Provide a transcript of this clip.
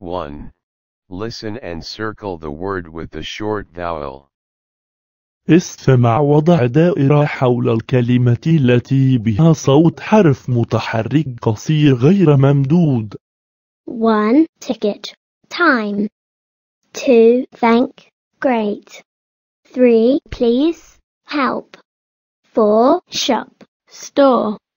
1. Listen and circle the word with the short vowel. استمع وضع دائرة حول الكلمة التي بها صوت حرف متحرك قصير غير ممدود. 1. Ticket. Time. 2. Thank. Great. 3. Please. Help. 4. Shop. Store.